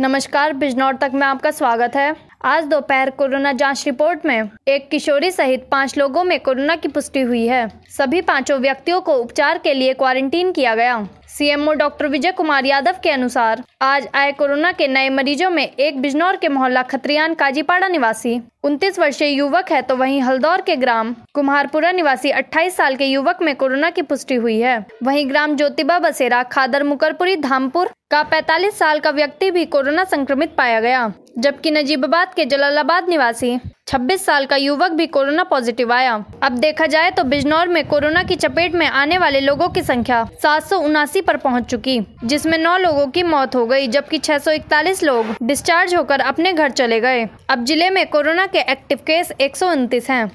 नमस्कार बिजनौर तक में आपका स्वागत है आज दोपहर कोरोना जांच रिपोर्ट में एक किशोरी सहित पाँच लोगों में कोरोना की पुष्टि हुई है सभी पांचों व्यक्तियों को उपचार के लिए क्वारंटीन किया गया सीएमओ डॉक्टर विजय कुमार यादव के अनुसार आज आए कोरोना के नए मरीजों में एक बिजनौर के मोहल्ला खतरियान काजीपाड़ा निवासी उनतीस वर्षीय युवक है तो वहीं हल्दौर के ग्राम कुम्हारपुरा निवासी 28 साल के युवक में कोरोना की पुष्टि हुई है वहीं ग्राम ज्योतिबा बसेरा खादर मुकरपुरी धामपुर का 45 साल का व्यक्ति भी कोरोना संक्रमित पाया गया जबकि नजीबाबाद के जलालाबाद निवासी 26 साल का युवक भी कोरोना पॉजिटिव आया अब देखा जाए तो बिजनौर में कोरोना की चपेट में आने वाले लोगों की संख्या सात सौ उनासी आरोप पहुँच चुकी जिसमें नौ लोगों की मौत हो गई जबकि छह लोग डिस्चार्ज होकर अपने घर चले गए अब जिले में कोरोना के एक्टिव केस एक हैं